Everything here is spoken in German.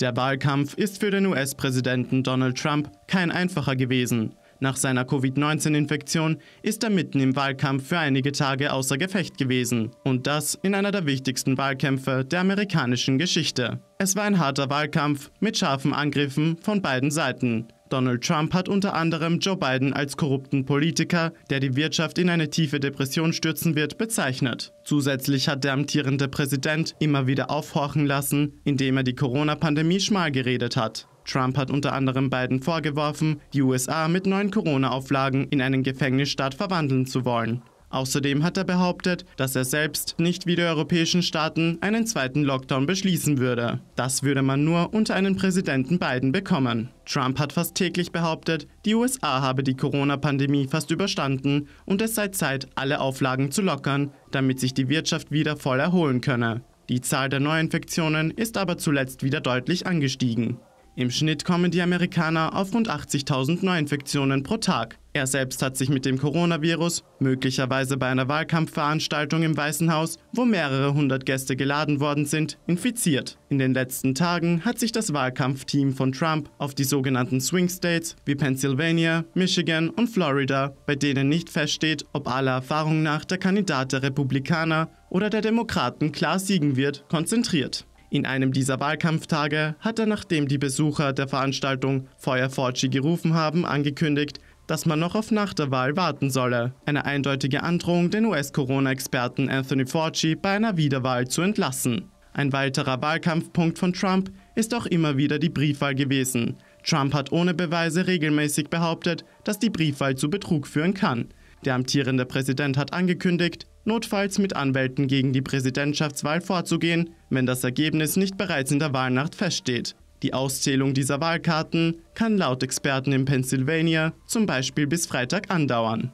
Der Wahlkampf ist für den US-Präsidenten Donald Trump kein einfacher gewesen. Nach seiner Covid-19-Infektion ist er mitten im Wahlkampf für einige Tage außer Gefecht gewesen. Und das in einer der wichtigsten Wahlkämpfe der amerikanischen Geschichte. Es war ein harter Wahlkampf mit scharfen Angriffen von beiden Seiten. Donald Trump hat unter anderem Joe Biden als korrupten Politiker, der die Wirtschaft in eine tiefe Depression stürzen wird, bezeichnet. Zusätzlich hat der amtierende Präsident immer wieder aufhorchen lassen, indem er die Corona-Pandemie schmal geredet hat. Trump hat unter anderem Biden vorgeworfen, die USA mit neuen Corona-Auflagen in einen Gefängnisstaat verwandeln zu wollen. Außerdem hat er behauptet, dass er selbst nicht wie die europäischen Staaten einen zweiten Lockdown beschließen würde. Das würde man nur unter einem Präsidenten Biden bekommen. Trump hat fast täglich behauptet, die USA habe die Corona-Pandemie fast überstanden und es sei Zeit, alle Auflagen zu lockern, damit sich die Wirtschaft wieder voll erholen könne. Die Zahl der Neuinfektionen ist aber zuletzt wieder deutlich angestiegen. Im Schnitt kommen die Amerikaner auf rund 80.000 Neuinfektionen pro Tag. Er selbst hat sich mit dem Coronavirus, möglicherweise bei einer Wahlkampfveranstaltung im Weißen Haus, wo mehrere hundert Gäste geladen worden sind, infiziert. In den letzten Tagen hat sich das Wahlkampfteam von Trump auf die sogenannten Swing States wie Pennsylvania, Michigan und Florida, bei denen nicht feststeht, ob aller Erfahrung nach der Kandidat der Republikaner oder der Demokraten klar siegen wird, konzentriert. In einem dieser Wahlkampftage hat er, nachdem die Besucher der Veranstaltung Feuer Forci gerufen haben, angekündigt, dass man noch auf nach der Wahl warten solle. Eine eindeutige Androhung, den US-Corona-Experten Anthony Fauci bei einer Wiederwahl zu entlassen. Ein weiterer Wahlkampfpunkt von Trump ist auch immer wieder die Briefwahl gewesen. Trump hat ohne Beweise regelmäßig behauptet, dass die Briefwahl zu Betrug führen kann. Der amtierende Präsident hat angekündigt, notfalls mit Anwälten gegen die Präsidentschaftswahl vorzugehen, wenn das Ergebnis nicht bereits in der Wahlnacht feststeht. Die Auszählung dieser Wahlkarten kann laut Experten in Pennsylvania zum Beispiel bis Freitag andauern